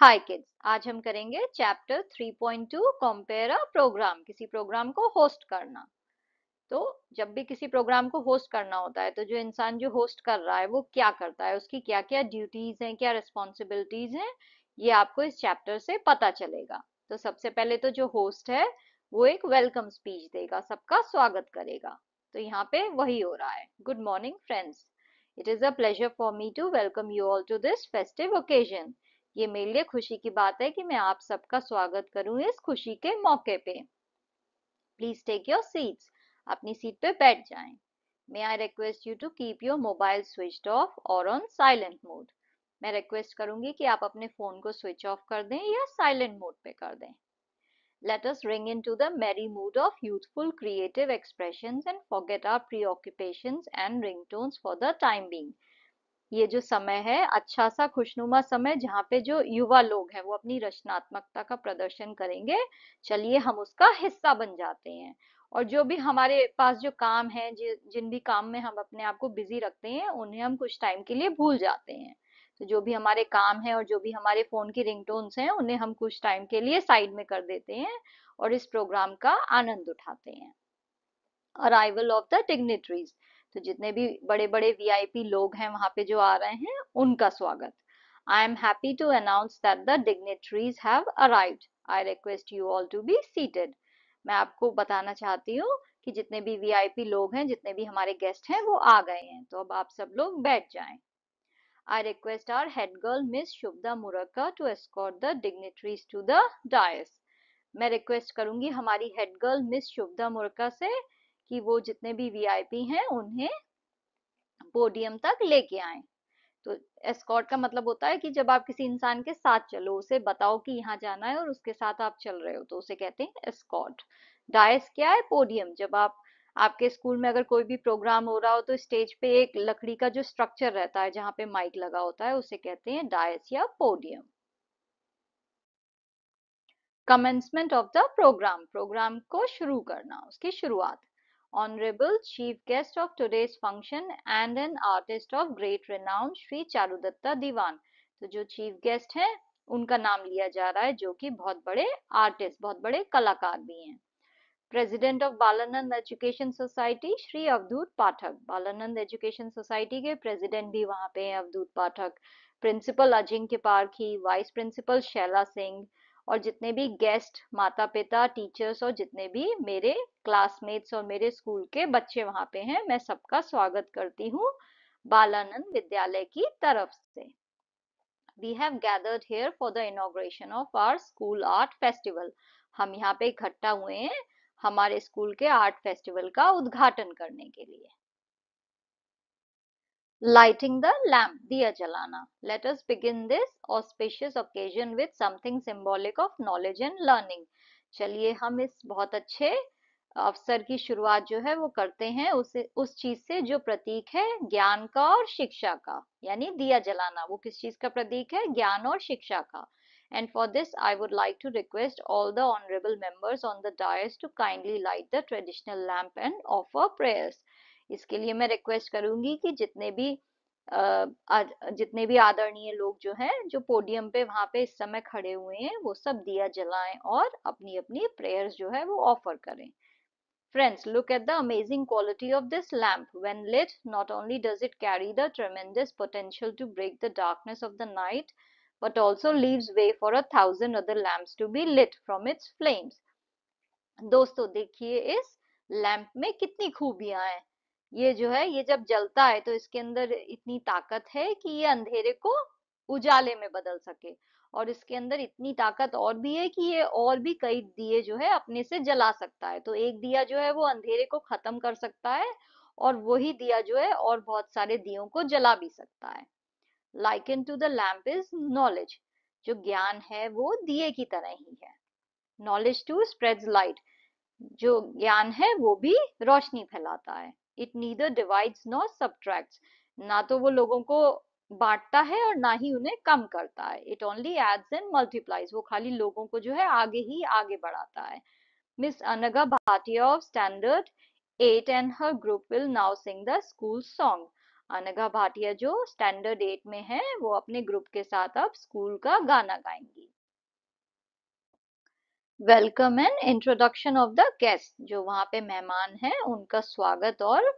हाय kids आज हम करेंगे चैप्टर 3.2 कंपेयर अ प्रोग्राम किसी प्रोग्राम को होस्ट करना तो जब भी किसी प्रोग्राम को होस्ट करना होता है तो जो इंसान जो होस्ट कर रहा है वो क्या करता है उसकी क्या क्या ड्यूटीज हैं क्या रिस्पॉन्सिबिलिटीज हैं ये आपको इस चैप्टर से पता चलेगा तो सबसे पहले तो जो होस्ट है वो एक वेलकम स्पीच देगा सबका स्वागत करेगा तो यहाँ पे वही हो रहा है good morning friends it is a pleasure for me to welcome you all to this festive occasion ये मेरे लिए खुशी की बात है कि मैं आप सबका स्वागत करूं इस खुशी के मौके पे प्लीज टेक योर सीट्स अपनी सीट पे बैठ जाएं। May I request you to keep your mobile switch off और ऑन साइलेंट मोड मैं रिक्वेस्ट करूंगी कि आप अपने फोन को स्विच ऑफ कर दें या साइलेंट मोड पे कर दें let us ring into the merry mood of youthful creative expressions our preoccupation and ring tones for the time being ये जो समय है अच्छा सा खुशनुमा समय जहाँ पे जो युवा लोग हैं वो अपनी रचनात्मकता का प्रदर्शन करेंगे चलिए हम उसका हिस्सा बन जाते हैं और जो भी हमारे पास जो काम है जि, जिन भी काम में हम अपने आप को बिजी रखते हैं उन्हें हम कुछ टाइम के लिए भूल जाते हैं तो जो भी हमारे काम है और जो भी हमारे फोन की रिंगटोन्स हैं उन्हें हम कुछ टाइम के लिए साइड में कर देते हैं और इस प्रोग्राम का आनंद उठाते हैं अराइवल ऑफ द टिग्नेटरीज़ तो जितने भी बड़े बड़े वीआईपी लोग हैं वहां पे जो आ रहे हैं उनका स्वागत I am happy to announce that the dignitaries have arrived I request you all to be seated मैं आपको बताना चाहती हूँ कि जितने भी वीआईपी लोग हैं जितने भी हमारे गेस्ट हैं वो आ गए हैं तो अब आप सब लोग बैठ जाएं I request our head girl miss Shubhada Murakka to escort the dignitaries to the dais मैं रिक्वेस्ट करूंगी हमारी head girl miss Shubhada Murakka से कि वो जितने भी वीआईपी हैं उन्हें पोडियम तक लेके आए तो एस्कॉर्ट का मतलब होता है कि जब आप किसी इंसान के साथ चलो उसे बताओ कि यहाँ जाना है और उसके साथ आप चल रहे हो तो उसे कहते हैं एस्कॉर्ट डायस क्या है पोडियम जब आप आपके स्कूल में अगर कोई भी प्रोग्राम हो रहा हो तो स्टेज पे एक लकड़ी का जो स्ट्रक्चर रहता है जहां पे माइक लगा होता है उसे कहते हैं डायस या podium commencement of the program program को शुरू करना उसकी शुरुआत honorable chief guest of today's function and an artist of great renown Shri Charudatta दीवान तो जो चीफ गेस्ट हैं उनका नाम लिया जा रहा है जो कि बहुत बड़े आर्टिस्ट बहुत बड़े कलाकार भी हैं president of Balanand education society Shri Avdhoot Pathak Balanand education society के प्रेसिडेंट भी वहां पे हैं अवधूत पाठक प्रिंसिपल अजिंक्य पारखी वाइस प्रिंसिपल शैला सिंह और जितने भी गेस्ट माता पिता टीचर्स और जितने भी मेरे क्लासमेट्स और मेरे स्कूल के बच्चे वहां पे हैं मैं सबका स्वागत करती हूँ बालानंद विद्यालय की तरफ से we have gathered here for the inauguration of our school art festival हम यहाँ पे इकट्ठा हुए हैं हमारे स्कूल के आर्ट फेस्टिवल का उद्घाटन करने के लिए lighting the lamp diya jalana let us begin this auspicious occasion with something symbolic of knowledge and learning chaliye hum is bahut acche अवसर की शुरुआत जो है वो करते हैं उस उस चीज से जो प्रतीक है ज्ञान का और शिक्षा का यानी दिया जलाना वो किस चीज का प्रतीक है ज्ञान और शिक्षा का and for this I would like to request all the honourable members on the dais to kindly light the traditional lamp and offer prayers इसके लिए मैं रिक्वेस्ट करूंगी कि जितने भी आ, जितने भी आदरणीय लोग जो हैं जो पोडियम पे वहां पे इस समय खड़े हुए हैं वो सब दिया जलाएं और अपनी अपनी प्रेयर्स जो है वो ऑफर करें friends look at the amazing quality of this lamp when lit not only does it carry the tremendous potential to break the darkness of the night but also leave way for a thousand other lamp to be lit from its flames दोस्तों देखिए इस lamp में कितनी खूबियां हैं ये जो है ये जब जलता है तो इसके अंदर इतनी ताकत है कि ये अंधेरे को उजाले में बदल सके और इसके अंदर इतनी ताकत और भी है कि ये और भी कई दिए जो है अपने से जला सकता है तो एक दिया जो है वो अंधेरे को खत्म कर सकता है और वही दिया जो है और बहुत सारे दियो को जला भी सकता है into the lamp is knowledge जो ज्ञान है वो दिए की तरह ही है नॉलेज टू स्प्रेड लाइट जो ज्ञान है वो भी रोशनी फैलाता है it neither divides nor subtracts ना तो वो hmm. लोगों को बांटता है और ना ही उन्हें कम करता है it only adds and multiplies वो खाली लोगों को जो है आगे ही आगे बढ़ाता है Miss Anagha Bhatia of standard eight and her group will now sing the school song Anagha Bhatia जो स्टैंडर्ड एट में है वो अपने ग्रुप के साथ अब स्कूल का गाना गाएंगी welcome and introduction of the guest जो वहां पे मेहमान है उनका स्वागत और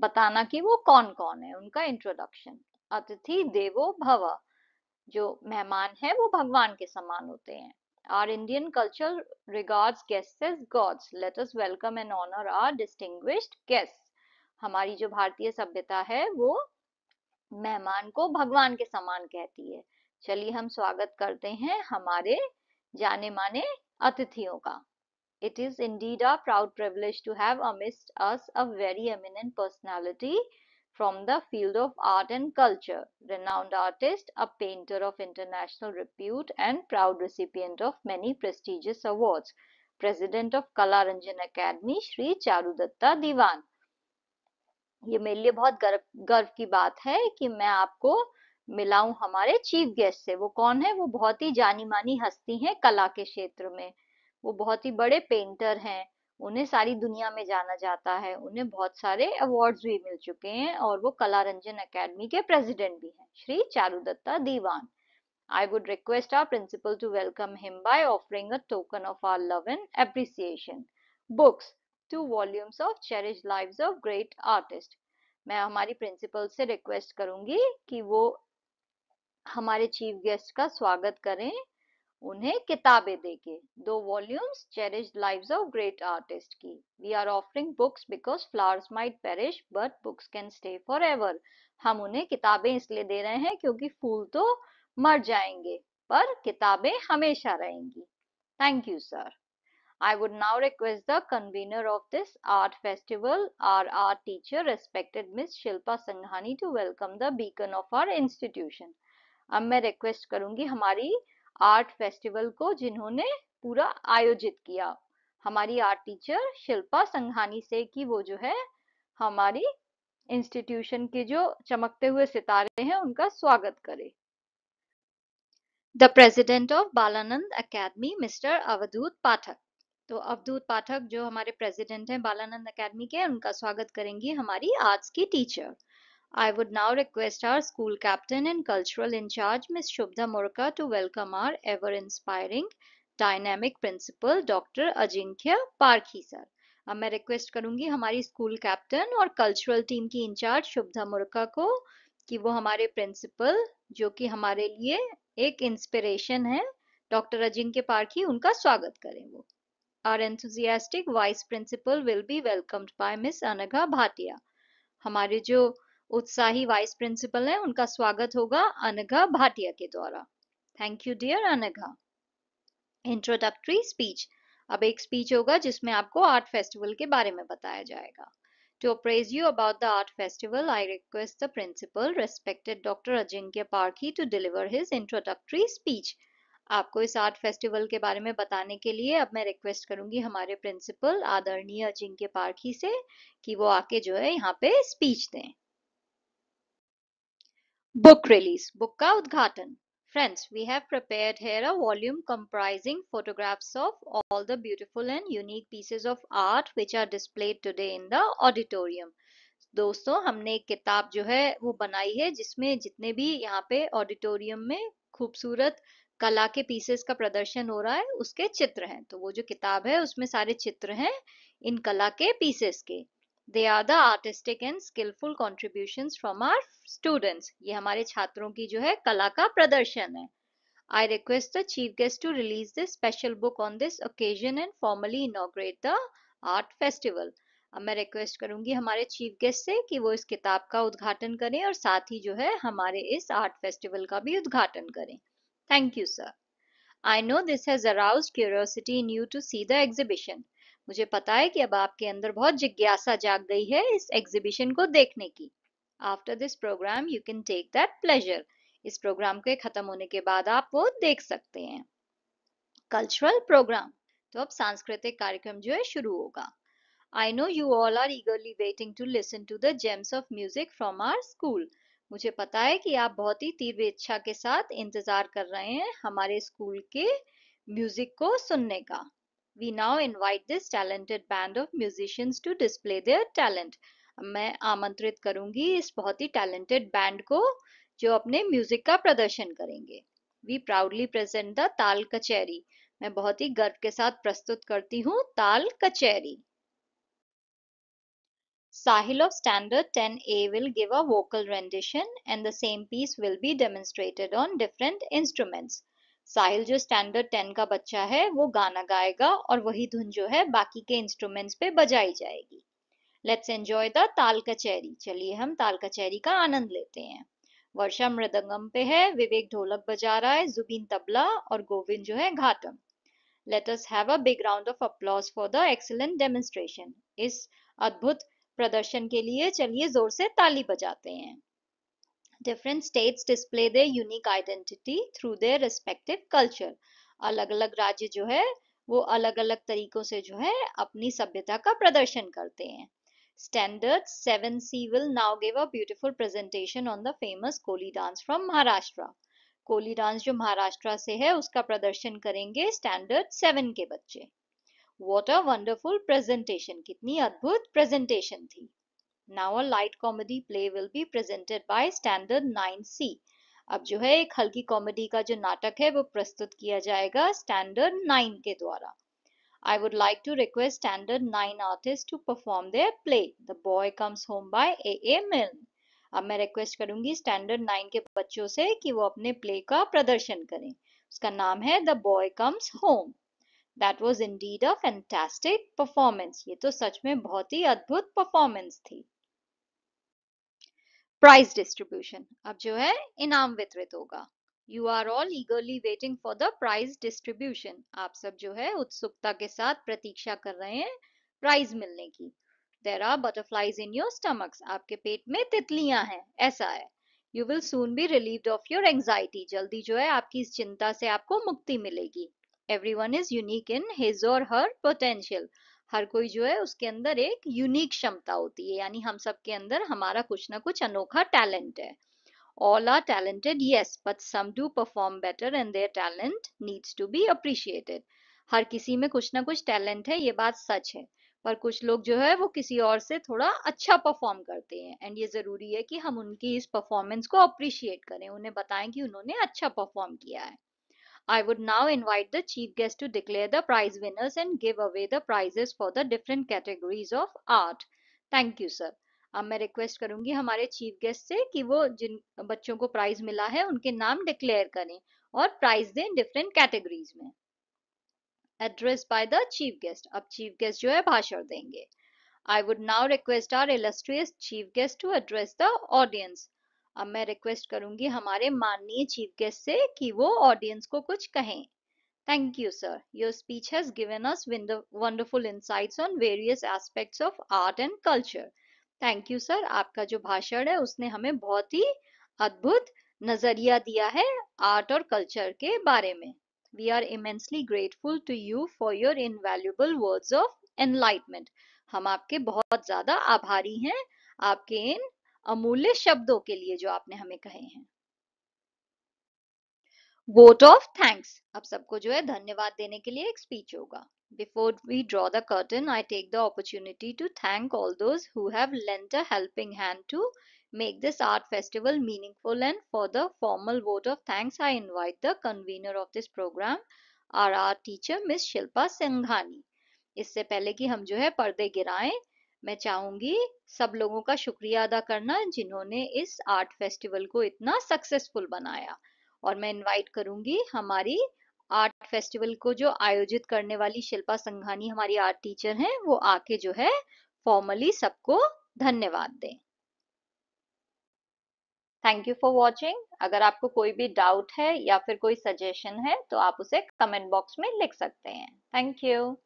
बताना कि वो कौन कौन है उनका इंट्रोडक्शन अतिथि देवो भव जो मेहमान है वो भगवान के समान होते हैं our Indian culture regards guest as gods let us welcome and honour our distinguished guest हमारी जो भारतीय सभ्यता है वो मेहमान को भगवान के समान कहती है चलिए हम स्वागत करते हैं हमारे जाने माने अतिथियों का it is indeed a proud privilege to have amidst us a very eminent personality from the field of art and culture renowned artist a painter of international repute and proud recipient of many prestigious awards president of Kala Ranjan Academy Shri Charudatta Diwan ये मेरे लिए बहुत गर्व गर्व की बात है कि मैं आपको मिलाऊं हमारे चीफ गेस्ट से वो कौन है वो बहुत ही जानी मानी हस्ती हैं कला के क्षेत्र में वो बहुत ही बड़े पेंटर हैं उन्हें सारी दुनिया में जाना जाता है उन्हें बहुत सारे अवार्ड्स भी मिल चुके हैं और वो कला रंजन अकेडमी के प्रेसिडेंट भी हैं Shri Charudatta Diwan I would request our principal to welcome him by offering a token of our love and appreciation books two volumes of cherish Lives of Great Artists. मैं हमारी प्रिंसिपल से रिक्वेस्ट करूंगी कि वो हमारे चीफ गेस्ट का स्वागत करें उन्हें किताबें देके दो volumes cherish lives of great artist की we are offering books because flowers might perish but books can stay forever हम उन्हें किताबें इसलिए दे रहे हैं क्योंकि फूल तो मर जाएंगे पर किताबें हमेशा रहेंगी thank you sir I would now request the convener of this art festival, our art teacher, respected Miss Shilpa Sanghani, to welcome the beacon of our institution. अब मैं रिक्वेस्ट करूंगी हमारी आर्ट फेस्टिवल को जिन्होंने पूरा आयोजित किया हमारी आर्ट टीचर शिल्पा संघानी से कि वो जो है हमारी इंस्टीट्यूशन के जो चमकते हुए सितारे हैं उनका स्वागत करे the president of Balanand Academy mister Avadhoot Pathak तो अवधूत पाठक जो हमारे प्रेसिडेंट हैं बालानंद अकेडमी के उनका स्वागत करेंगी हमारी आर्ट्स की teacher I would now request our school captain and cultural in charge, Ms. Shubha Murka, to welcome our ever inspiring dynamic principal, Dr. Ajinkya Parkhi sir. अब मैं रिक्वेस्ट करूंगी हमारी स्कूल कैप्टन और कल्चरल टीम की in charge Shubhada Murka को कि वो हमारे प्रिंसिपल जो कि हमारे लिए एक इंस्पिरेशन है डॉक्टर अजिंक्य पारखी उनका स्वागत करें वो our enthusiastic vice principal will be welcomed by Miss Anagha Bhatia हमारे जो उत्साही वाइस प्रिंसिपल है उनका स्वागत होगा अनघा भाटिया के द्वारा thank you dear Anagha introductory speech अब एक स्पीच होगा जिसमें आपको आर्ट फेस्टिवल के बारे में बताया जाएगा To appraise you about the art festival, I request the principal, respected Dr. Ajinkya Parkhi, to deliver his introductory speech आपको इस आर्ट फेस्टिवल के बारे में बताने के लिए अब मैं रिक्वेस्ट करूंगी हमारे प्रिंसिपल आदरणीय अजिंक्य पारखी से कि वो आके जो है यहाँ पे स्पीच दें Book release, book ka udghatan. Friends, we have prepared here a volume comprising photographs of all the beautiful and unique pieces of art which are displayed today in the auditorium. दोस्तों हमने एक किताब जो है वो बनाई है जिसमें जितने भी यहाँ पे ऑडिटोरियम में खूबसूरत कला के पीसेस का प्रदर्शन हो रहा है उसके चित्र हैं तो वो जो किताब है उसमें सारे चित्र हैं इन कला के पीसेस के they are the artistic and skilful contribution from our students ये हमारे छात्रों की जो है कला का प्रदर्शन है I request the chief guest to release this special book on this occasion and formally inaugurate the art festival. अब मैं रिक्वेस्ट करूंगी हमारे चीफ गेस्ट से कि वो इस किताब का उद्घाटन करें और साथ ही जो है हमारे इस आर्ट फेस्टिवल का भी उद्घाटन करें thank you sir I know this has arouse curiosity in you to see the exhibition मुझे पता है कि अब आपके अंदर बहुत जिज्ञासा जाग गई है इस एग्जीबिशन को देखने की after this programme you can take that pleasure इस प्रोग्राम के खत्म होने के बाद आप वो देख सकते हैं कल्चरल प्रोग्राम तो अब सांस्कृतिक कार्यक्रम जो है शुरू होगा I know you all are eagerly waiting to listen to the gems of music from our school मुझे पता है कि आप बहुत ही तीव्र इच्छा के साथ इंतजार कर रहे हैं हमारे स्कूल के म्यूजिक को सुनने का we now invite this talented band of musicians to display their talent मैं आमंत्रित करूंगी इस बहुत ही टैलेंटेड बैंड को जो अपने म्यूजिक का प्रदर्शन करेंगे वी प्राउडली प्रेजेंट द ताल कचहरी मैं बहुत ही गर्व के साथ प्रस्तुत करती हूँ Taal Kacheri Sahil of standard 10 A will give a vocal rendition and the same piece will be demonstrated on different instruments Sahil जो स्टैंडर्ड टेन का बच्चा है वो गाना गाएगा और वही धुन जो है बाकी के इंस्ट्रूमेंट्स पे बजाई जाएगी लेट्स एंजॉय द ताल कचहरी चलिए हम ताल कचहरी का आनंद लेते हैं वर्षा मृदंगम पे है विवेक ढोलक बजा रहा है जुबीन तबला और गोविंद जो है ghatam let us have a big round of applause for the excellent demonstration इस अद्भुत प्रदर्शन के लिए चलिए जोर से ताली बजाते हैं different states display their unique identity through their respective culture अलग अलग राज्य जो है वो अलग अलग तरीकों से जो है अपनी सभ्यता का प्रदर्शन करते हैं Standard 7C will now give a beautiful presentation on the famous Koli dance from Maharashtra. Koli dance जो महाराष्ट्र से है उसका प्रदर्शन करेंगे स्टैंडर्ड सेवन के बच्चे वॉट अ वंडरफुल प्रेजेंटेशन कितनी अद्भुत प्रेजेंटेशन थी Now a light comedy play will be presented by standard 9C. अब जो है एक हल्की कॉमेडी का जो नाटक है वो प्रस्तुत किया जाएगा स्टैंडर्ड नाइन के द्वारा I would like to request standard 9 to perform their play the boy comes home by A A Milne अब मैं रिक्वेस्ट करूंगी स्टैंडर्ड 9 के बच्चों से कि वो अपने प्ले का प्रदर्शन करें उसका नाम है the boy comes home that was indeed a fantastic performance ये तो सच में बहुत ही अद्भुत परफॉर्मेंस थी प्राइस डिस्ट्रीब्यूशन अब जो है इनाम वितरित होगा you are all eagerly waiting for the prize distribution आप सब जो है उत्सुकता के साथ प्रतीक्षा कर रहे हैं प्राइज मिलने की देर are butterflies in your stomachs आपके पेट में तितलियां हैं ऐसा है you will soon be relieve of your anxiety जल्दी जो है आपकी इस चिंता से आपको मुक्ति मिलेगी every one is unique in his और हर पोटेंशियल हर कोई जो है उसके अंदर एक यूनिक क्षमता होती है यानी हम सब के अंदर हमारा कुछ ना कुछ अनोखा टैलेंट है all are talented yes but some do perform better and their talent needs to be appreciated हर किसी में कुछ ना कुछ टैलेंट है ये बात सच है पर कुछ लोग जो है वो किसी और से थोड़ा अच्छा परफॉर्म करते हैं एंड ये जरूरी है कि हम उनकी इस परफॉर्मेंस को अप्रिशिएट करें उन्हें बताएं कि उन्होंने अच्छा परफॉर्म किया है I would now invite the chief guest to declare the prize winners and give away the prizes for the different categories of art. Thank you, sir. अब मैं रिक्वेस्ट करूंगी हमारे चीफ गेस्ट से कि वो जिन बच्चों को प्राइज मिला है उनके नाम डिक्लेयर करें और प्राइज दें डिफरेंट कैटेगरीज में address by the chief guest अब चीफ गेस्ट जो है भाषण देंगे I would now request our illustrious chief guest to address the audience अब मैं रिक्वेस्ट करूंगी हमारे माननीय चीफ गेस्ट से कि वो ऑडियंस को कुछ कहें thank you sir your speech has given us wonderful insights on various aspects of art and culture thank you sir आपका जो भाषण है उसने हमें बहुत ही अद्भुत नजरिया दिया है आर्ट और कल्चर के बारे में we are immensely grateful to you for your invaluable words of enlightenment हम आपके बहुत ज्यादा आभारी हैं आपके इन अमूल्य शब्दों के लिए जो आपने हमें कहे हैं वोट ऑफ थैंक्स अब सबको जो है धन्यवाद देने के लिए एक स्पीच होगा before we draw the curtain I take the opportunity to thank all those who have lent a helping hand to make this art festival meaningful and for the formal vote of thanks I invite the convener of this programme our our teacher Miss Shilpa Singhani इससे पहले कि हम जो है पर्दे गिराएं मैं चाहूंगी सब लोगों का शुक्रिया अदा करना जिन्होंने इस आर्ट फेस्टिवल को इतना सक्सेसफुल बनाया और मैं इनवाइट करूंगी हमारी आर्ट फेस्टिवल को जो आयोजित करने वाली शिल्पा संघानी हमारी आर्ट टीचर हैं वो आके जो है फॉर्मली सबको धन्यवाद दें थैंक यू फॉर वॉचिंग अगर आपको कोई भी डाउट है या फिर कोई सजेशन है तो आप उसे कमेंट बॉक्स में लिख सकते हैं थैंक यू